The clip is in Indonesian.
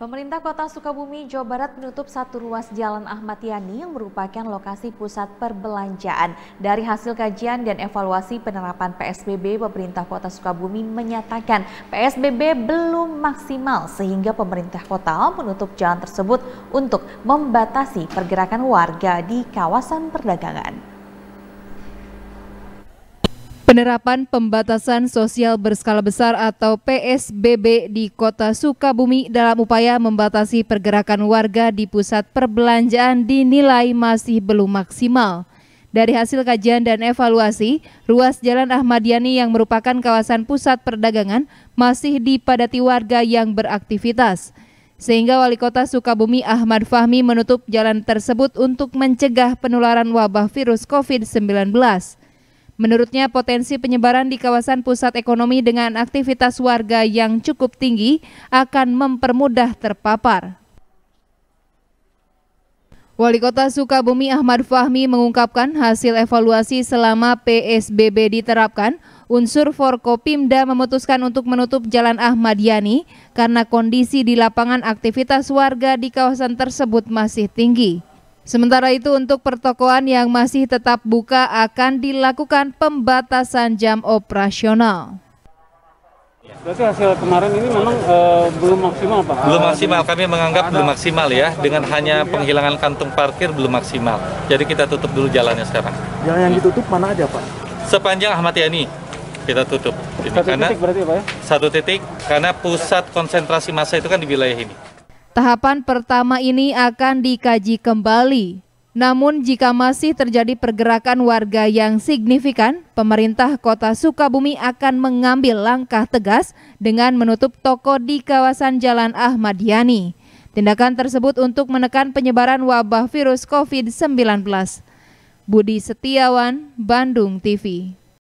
Pemerintah Kota Sukabumi, Jawa Barat menutup satu ruas Jalan Ahmad Yani yang merupakan lokasi pusat perbelanjaan. Dari hasil kajian dan evaluasi penerapan PSBB, pemerintah Kota Sukabumi menyatakan PSBB belum maksimal sehingga pemerintah kota menutup jalan tersebut untuk membatasi pergerakan warga di kawasan perdagangan. Penerapan pembatasan sosial berskala besar atau PSBB di Kota Sukabumi dalam upaya membatasi pergerakan warga di pusat perbelanjaan dinilai masih belum maksimal. Dari hasil kajian dan evaluasi, ruas Jalan Ahmad Yani yang merupakan kawasan pusat perdagangan masih dipadati warga yang beraktivitas. Sehingga Wali Kota Sukabumi Ahmad Fahmi menutup jalan tersebut untuk mencegah penularan wabah virus COVID-19. Menurutnya potensi penyebaran di kawasan pusat ekonomi dengan aktivitas warga yang cukup tinggi akan mempermudah terpapar. Wali Kota Sukabumi Ahmad Fahmi mengungkapkan hasil evaluasi selama PSBB diterapkan, unsur Forkopimda memutuskan untuk menutup Jalan Ahmad Yani karena kondisi di lapangan aktivitas warga di kawasan tersebut masih tinggi. Sementara itu untuk pertokoan yang masih tetap buka akan dilakukan pembatasan jam operasional. Berarti hasil kemarin ini memang uh, belum maksimal Pak? Belum maksimal, kami menganggap belum maksimal ya. Dengan hanya penghilangan kantung parkir belum maksimal. Jadi kita tutup dulu jalannya sekarang. Jalan yang ditutup mana aja Pak? Sepanjang Ahmad Yani kita tutup. satu karena, titik berarti ya, Pak ya? Satu titik, karena pusat konsentrasi massa itu kan di wilayah ini. Tahapan pertama ini akan dikaji kembali. Namun jika masih terjadi pergerakan warga yang signifikan, pemerintah kota Sukabumi akan mengambil langkah tegas dengan menutup toko di kawasan Jalan Ahmad Yani. Tindakan tersebut untuk menekan penyebaran wabah virus COVID-19. Budi Setiawan, Bandung TV.